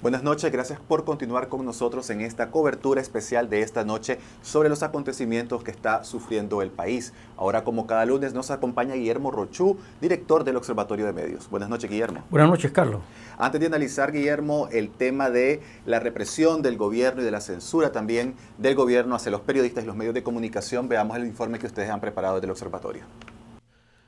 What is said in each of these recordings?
Buenas noches, gracias por continuar con nosotros en esta cobertura especial de esta noche sobre los acontecimientos que está sufriendo el país. Ahora, como cada lunes, nos acompaña Guillermo Rochú, director del Observatorio de Medios. Buenas noches, Guillermo. Buenas noches, Carlos. Antes de analizar, Guillermo, el tema de la represión del gobierno y de la censura también del gobierno hacia los periodistas y los medios de comunicación, veamos el informe que ustedes han preparado del Observatorio.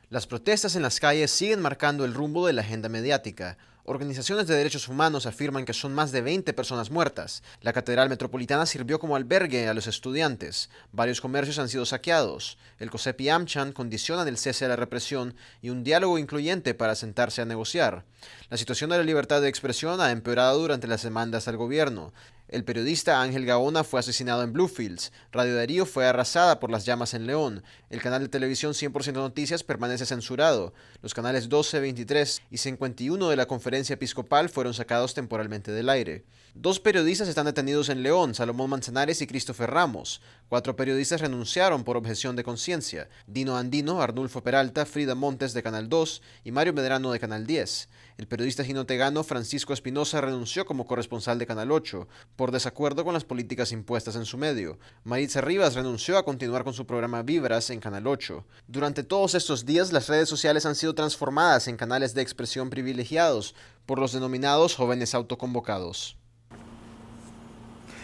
Las protestas en las calles siguen marcando el rumbo de la agenda mediática. Organizaciones de derechos humanos afirman que son más de 20 personas muertas. La Catedral Metropolitana sirvió como albergue a los estudiantes. Varios comercios han sido saqueados. El COSEP y Amchan condicionan el cese de la represión y un diálogo incluyente para sentarse a negociar. La situación de la libertad de expresión ha empeorado durante las demandas al gobierno. El periodista Ángel Gaona fue asesinado en Bluefields. Radio Darío fue arrasada por las llamas en León. El canal de televisión 100% Noticias permanece censurado. Los canales 12, 23 y 51 de la conferencia episcopal fueron sacados temporalmente del aire. Dos periodistas están detenidos en León, Salomón Manzanares y Christopher Ramos. Cuatro periodistas renunciaron por objeción de conciencia. Dino Andino, Arnulfo Peralta, Frida Montes de Canal 2 y Mario Medrano de Canal 10. El periodista ginotegano Francisco Espinosa renunció como corresponsal de Canal 8 por desacuerdo con las políticas impuestas en su medio. Maritza Rivas renunció a continuar con su programa Vibras en Canal 8. Durante todos estos días, las redes sociales han sido transformadas en canales de expresión privilegiados por los denominados jóvenes autoconvocados.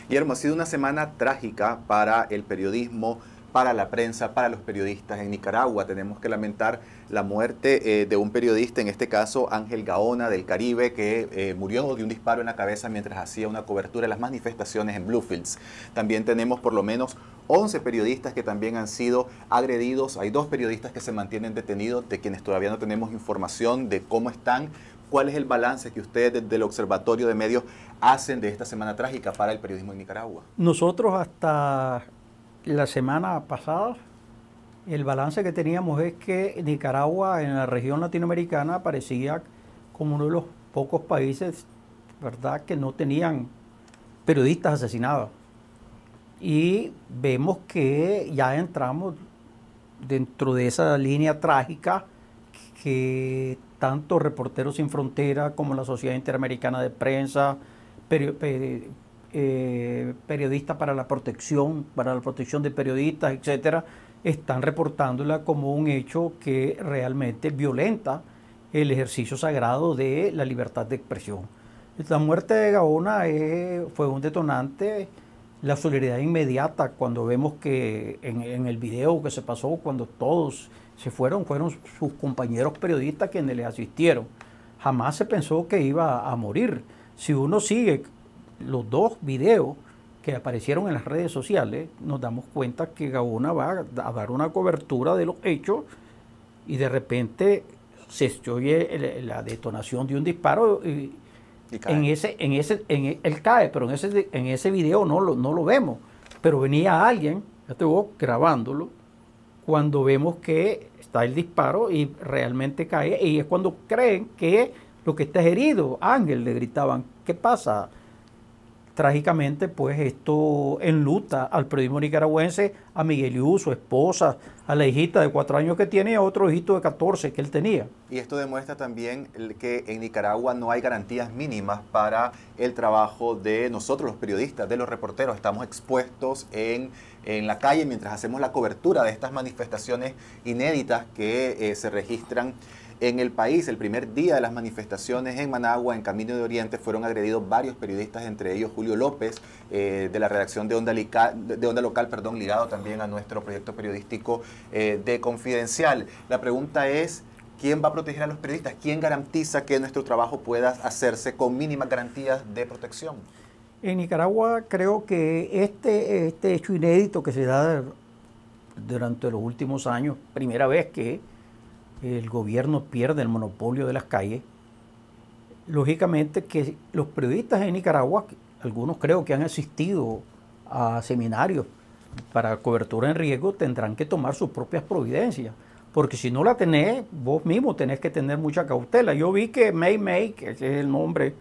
Guillermo, ha sido una semana trágica para el periodismo para la prensa, para los periodistas. En Nicaragua tenemos que lamentar la muerte eh, de un periodista, en este caso Ángel Gaona del Caribe, que eh, murió de un disparo en la cabeza mientras hacía una cobertura de las manifestaciones en Bluefields. También tenemos por lo menos 11 periodistas que también han sido agredidos. Hay dos periodistas que se mantienen detenidos, de quienes todavía no tenemos información de cómo están. ¿Cuál es el balance que ustedes del Observatorio de Medios hacen de esta semana trágica para el periodismo en Nicaragua? Nosotros hasta la semana pasada el balance que teníamos es que Nicaragua en la región latinoamericana parecía como uno de los pocos países, ¿verdad?, que no tenían periodistas asesinados. Y vemos que ya entramos dentro de esa línea trágica que tanto Reporteros Sin Frontera como la Sociedad Interamericana de Prensa, eh, periodistas para la protección, para la protección de periodistas, etcétera, están reportándola como un hecho que realmente violenta el ejercicio sagrado de la libertad de expresión. La muerte de Gaona eh, fue un detonante, la solidaridad inmediata, cuando vemos que en, el video que se pasó, cuando todos se fueron, fueron sus compañeros periodistas quienes le asistieron. Jamás se pensó que iba a morir. Si uno sigue los dos videos que aparecieron en las redes sociales, nos damos cuenta que Gabona va a dar una cobertura de los hechos y de repente se oye la detonación de un disparo y, en ese en ese en e, él cae pero en ese en ese video no lo, no lo vemos pero venía alguien estuvo grabándolo cuando vemos que está el disparo y realmente cae y es cuando creen que lo que está herido Ángel le gritaban qué pasa trágicamente, pues esto enluta al periodismo nicaragüense, a Miguel Yu, su esposa, a la hijita de cuatro años que tiene y a otro hijito de 14 que él tenía. Y esto demuestra también que en Nicaragua no hay garantías mínimas para el trabajo de nosotros los periodistas, de los reporteros. Estamos expuestos en, la calle mientras hacemos la cobertura de estas manifestaciones inéditas que eh, se registran en el país, el primer día de las manifestaciones en Managua, en Camino de Oriente, fueron agredidos varios periodistas, entre ellos Julio López, eh, de la redacción de Onda, Local, perdón, ligado también a nuestro proyecto periodístico eh, de Confidencial. La pregunta es... ¿Quién va a proteger a los periodistas? ¿Quién garantiza que nuestro trabajo pueda hacerse con mínimas garantías de protección? En Nicaragua creo que este, este hecho inédito que se da durante los últimos años, primera vez que el gobierno pierde el monopolio de las calles, lógicamente que los periodistas en Nicaragua, algunos creo que han asistido a seminarios para cobertura en riesgo, tendrán que tomar sus propias providencias. Porque si no la tenés, vos mismo tenés que tener mucha cautela. Yo vi que May May, que es el nombre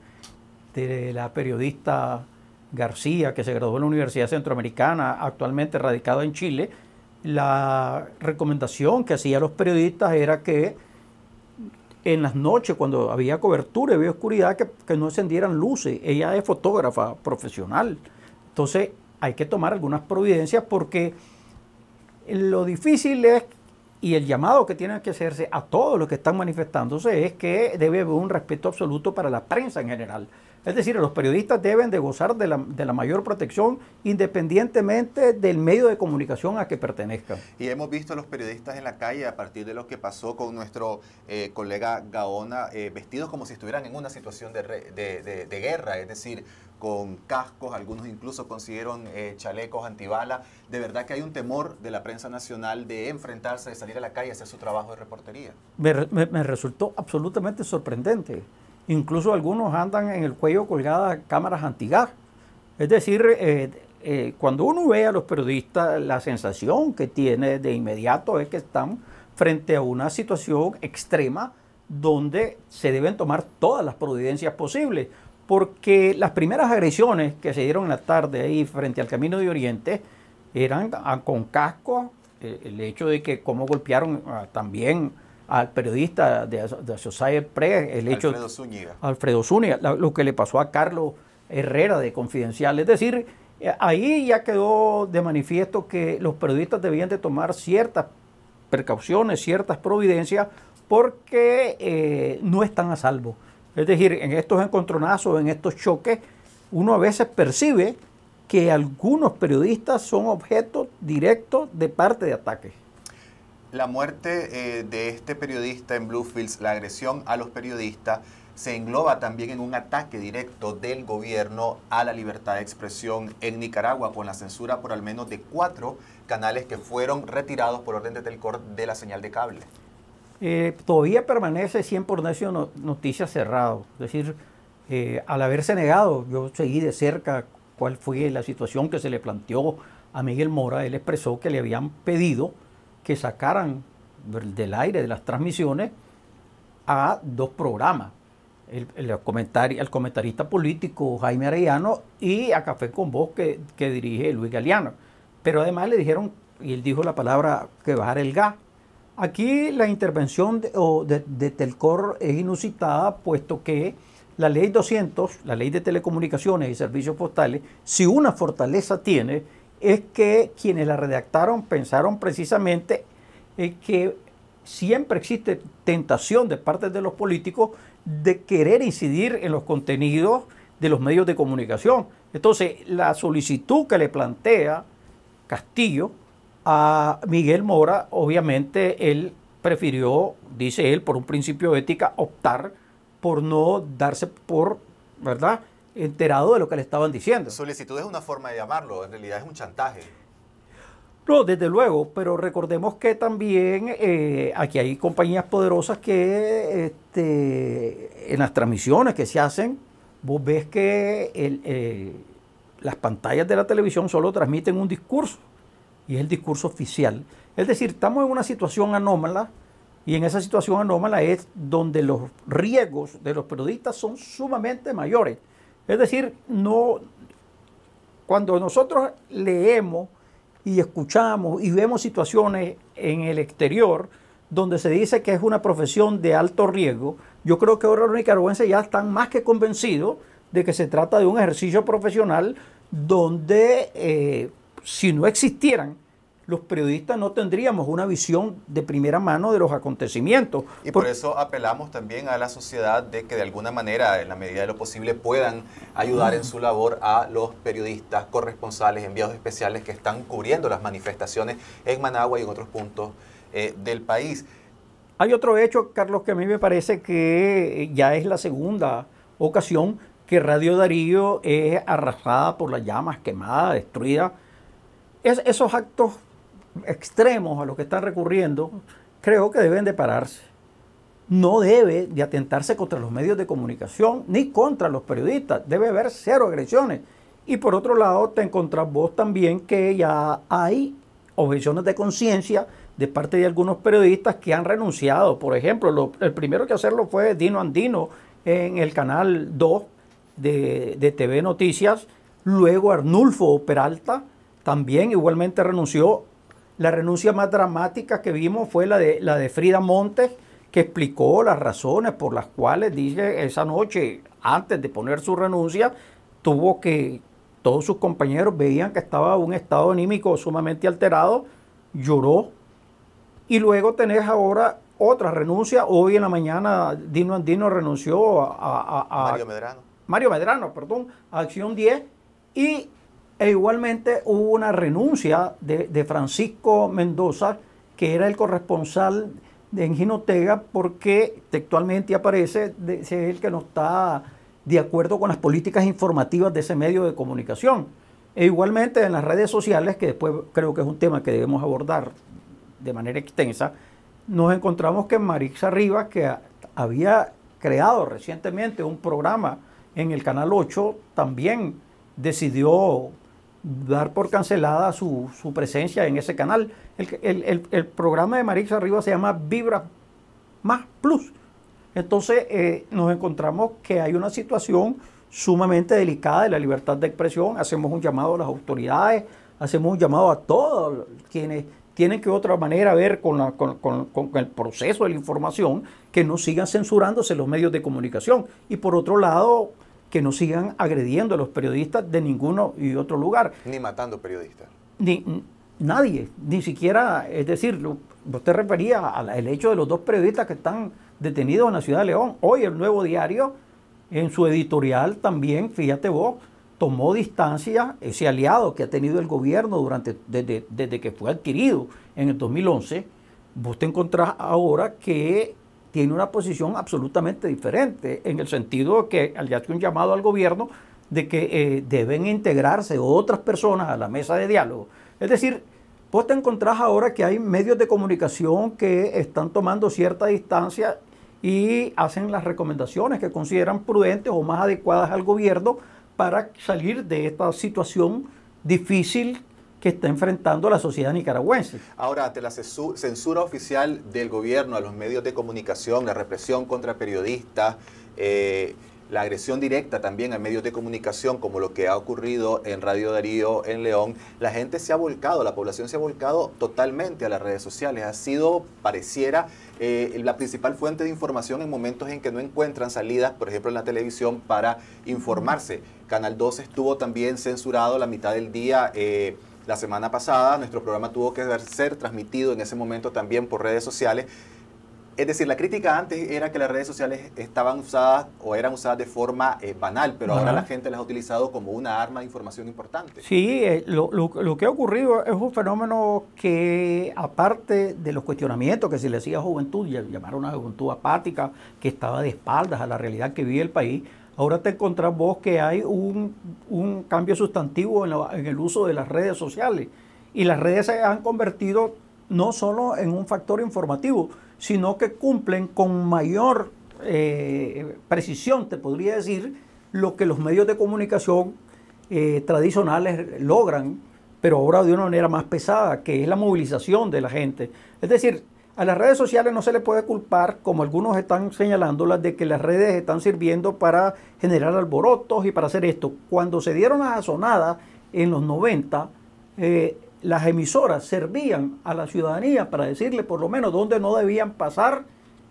de la periodista García, que se graduó en la Universidad Centroamericana, actualmente radicada en Chile, la recomendación que hacía los periodistas era que en las noches, cuando había cobertura y había oscuridad, que, que, no encendieran luces. Ella es fotógrafa profesional. Entonces hay que tomar algunas providencias porque lo difícil es y el llamado que tiene que hacerse a todos los que están manifestándose es que debe haber un respeto absoluto para la prensa en general. Es decir, los periodistas deben de gozar de la, de la, mayor protección independientemente del medio de comunicación a que pertenezcan. Y hemos visto a los periodistas en la calle a partir de lo que pasó con nuestro eh, colega Gaona, eh, vestidos como si estuvieran en una situación de, de, de guerra, es decir, con cascos, algunos incluso consiguieron eh, chalecos antibala. De verdad que hay un temor de la prensa nacional de enfrentarse, de salir a la calle a hacer su trabajo de reportería. Me, resultó absolutamente sorprendente. Incluso algunos andan en el cuello colgada cámaras antigas. Es decir, eh, eh, cuando uno ve a los periodistas, la sensación que tiene de inmediato es que están frente a una situación extrema donde se deben tomar todas las providencias posibles porque las primeras agresiones que se dieron en la tarde ahí frente al Camino de Oriente eran con casco, eh, el hecho de que cómo golpearon también al periodista de, de Press, el hecho Alfredo Alfredo Zúñiga, lo que le pasó a Carlos Herrera de Confidencial, es decir, eh, ahí ya quedó de manifiesto que los periodistas debían de tomar ciertas precauciones, ciertas providencias, porque eh, no están a salvo. Es decir, en estos encontronazos, en estos choques, uno a veces percibe que algunos periodistas son objeto directo de parte de ataques. La muerte eh, de este periodista en Bluefields, la agresión a los periodistas, se engloba también en un ataque directo del gobierno a la libertad de expresión en Nicaragua con la censura por al menos de cuatro canales que fueron retirados por orden de Telcor de la señal de cable. Eh, todavía permanece 100 por Necio Noticias cerrado. Es decir, eh, al haberse negado, yo seguí de cerca cuál fue la situación que se le planteó a Miguel Mora. Él expresó que le habían pedido que sacaran del aire de las transmisiones a dos programas. El, el comentarista político Jaime Arellano y a Café con Voz que, que dirige Luis Galeano. Pero además le dijeron, y él dijo la palabra que bajar el gas Aquí la intervención de, Telcor es inusitada, puesto que la ley 200, la ley de telecomunicaciones y servicios postales, si una fortaleza tiene, es que quienes la redactaron pensaron precisamente que siempre existe tentación de parte de los políticos de querer incidir en los contenidos de los medios de comunicación. Entonces, la solicitud que le plantea Castillo a Miguel Mora, obviamente él prefirió, dice él, por un principio de ética, optar por no darse por, ¿verdad?, enterado de lo que le estaban diciendo. Solicitud es una forma de llamarlo, en realidad es un chantaje. No, desde luego, pero recordemos que también eh, aquí hay compañías poderosas que este, en las transmisiones que se hacen, vos ves que eh, las pantallas de la televisión solo transmiten un discurso y es el discurso oficial. Es decir, estamos en una situación anómala y en esa situación anómala es donde los riesgos de los periodistas son sumamente mayores. Es decir, no cuando nosotros leemos y escuchamos y vemos situaciones en el exterior donde se dice que es una profesión de alto riesgo, yo creo que ahora los nicaragüenses ya están más que convencidos de que se trata de un ejercicio profesional donde eh, si no existieran, los periodistas no tendríamos una visión de primera mano de los acontecimientos. Y por, eso apelamos también a la sociedad de que de alguna manera, en la medida de lo posible, puedan ayudar en su labor a los periodistas, corresponsales, enviados especiales que están cubriendo las manifestaciones en Managua y en otros puntos eh, del país. Hay otro hecho, Carlos, que a mí me parece que eh, ya es la segunda ocasión que Radio Darío es arrasada por las llamas, quemada, destruida esos actos extremos a los que están recurriendo, creo que deben de pararse. No debe de atentarse contra los medios de comunicación ni contra los periodistas. Debe haber cero agresiones. Y por otro lado, te encontrás vos también que ya hay objeciones de conciencia de parte de algunos periodistas que han renunciado. Por ejemplo, el primero que hacerlo fue Dino Andino en el canal 2 de, de TV Noticias, luego Arnulfo Peralta, también igualmente renunció. La renuncia más dramática que vimos fue la de, la de Frida Montes, que explicó las razones por las cuales, dije esa noche, antes de poner su renuncia, tuvo que, todos sus compañeros veían que estaba en un estado anímico sumamente alterado, lloró. Y luego tenés ahora otra renuncia. Hoy en la mañana Dino Andino renunció a, Mario Medrano. Mario Medrano, perdón, a Acción 10. Y e igualmente hubo una renuncia de, Francisco Mendoza, que era el corresponsal de, Enginotega, porque textualmente aparece, el que no está de acuerdo con las políticas informativas de ese medio de comunicación. E igualmente en las redes sociales, que después creo que es un tema que debemos abordar de manera extensa, nos encontramos que Marixa Rivas, que había creado recientemente un programa en el Canal 8, también decidió dar por cancelada su, su presencia en ese canal. El, programa de Marix Arriba se llama Vibra Más Plus. Entonces eh, nos encontramos que hay una situación sumamente delicada de la libertad de expresión. Hacemos un llamado a las autoridades, hacemos un llamado a todos quienes tienen que otra manera ver con, con, el proceso de la información, que no sigan censurándose los medios de comunicación. Y por otro lado, que no sigan agrediendo a los periodistas de ninguno y otro lugar. Ni matando periodistas. Ni, nadie, ni siquiera, es decir, vos te refería al hecho de los dos periodistas que están detenidos en la ciudad de León. Hoy el nuevo diario, en su editorial también, fíjate vos, tomó distancia ese aliado que ha tenido el gobierno durante, desde, desde que fue adquirido en el 2011. Vos te encontrás ahora que tiene una posición absolutamente diferente, en el sentido que le hace un llamado al gobierno de que eh, deben integrarse otras personas a la mesa de diálogo. Es decir, vos te encontrás ahora que hay medios de comunicación que están tomando cierta distancia y hacen las recomendaciones que consideran prudentes o más adecuadas al gobierno para salir de esta situación difícil que está enfrentando la sociedad nicaragüense. Ahora, ante la censura oficial del gobierno a los medios de comunicación, la represión contra periodistas, eh, la agresión directa también a medios de comunicación, como lo que ha ocurrido en Radio Darío, en León, la gente se ha volcado, la población se ha volcado totalmente a las redes sociales. Ha sido, pareciera, eh, la principal fuente de información en momentos en que no encuentran salidas, por ejemplo, en la televisión para informarse. Canal 2 estuvo también censurado la mitad del día. Eh, la semana pasada nuestro programa tuvo que ser transmitido en ese momento también por redes sociales. Es decir, la crítica antes era que las redes sociales estaban usadas o eran usadas de forma eh, banal, pero ahora la gente las ha utilizado como una arma de información importante. Sí, eh, lo, que ha ocurrido es un fenómeno que, aparte de los cuestionamientos que se le hacía a juventud, llamaron a una juventud apática que estaba de espaldas a la realidad que vive el país, Ahora te encontrás vos que hay un, cambio sustantivo en, el uso de las redes sociales. Y las redes se han convertido no solo en un factor informativo, sino que cumplen con mayor eh, precisión, te podría decir, lo que los medios de comunicación eh, tradicionales logran, pero ahora de una manera más pesada, que es la movilización de la gente. Es decir, a las redes sociales no se le puede culpar, como algunos están señalándolas, de que las redes están sirviendo para generar alborotos y para hacer esto. Cuando se dieron las azonadas en los 90, eh, las emisoras servían a la ciudadanía para decirle por lo menos dónde no debían pasar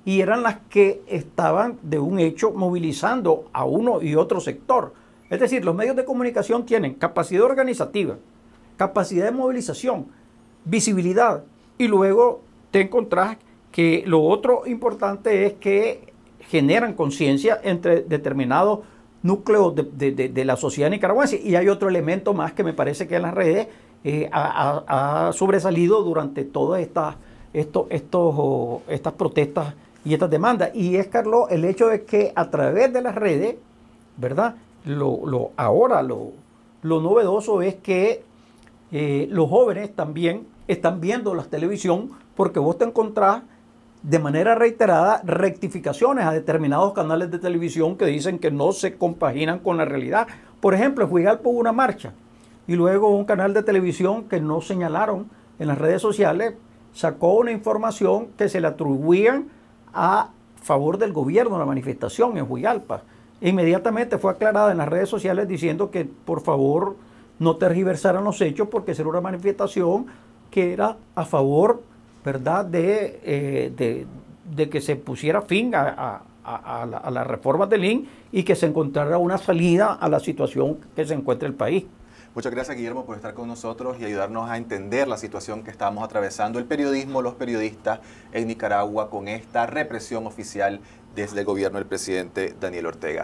y eran las que estaban de un hecho movilizando a uno y otro sector. Es decir, los medios de comunicación tienen capacidad organizativa, capacidad de movilización, visibilidad y luego te encontrás que lo otro importante es que generan conciencia entre determinados núcleos de, la sociedad nicaragüense. Y hay otro elemento más que me parece que en las redes eh, ha, sobresalido durante todas estas, estas protestas y estas demandas. Y es, Carlos, el hecho de que a través de las redes, ¿verdad? ahora lo, lo novedoso es que eh, los jóvenes también están viendo la televisión porque vos te encontrás de manera reiterada rectificaciones a determinados canales de televisión que dicen que no se compaginan con la realidad. Por ejemplo, en Juigalpo hubo una marcha y luego un canal de televisión que no señalaron en las redes sociales sacó una información que se le atribuían a favor del gobierno la manifestación en Huigalpa. E inmediatamente fue aclarada en las redes sociales diciendo que por favor no tergiversaran los hechos porque sería una manifestación que era a favor, ¿verdad?, de, eh, de, que se pusiera fin a, las reformas del IN y que se encontrara una salida a la situación que se encuentra el país. Muchas gracias Guillermo por estar con nosotros y ayudarnos a entender la situación que estamos atravesando el periodismo, los periodistas en Nicaragua con esta represión oficial desde el gobierno del presidente Daniel Ortega.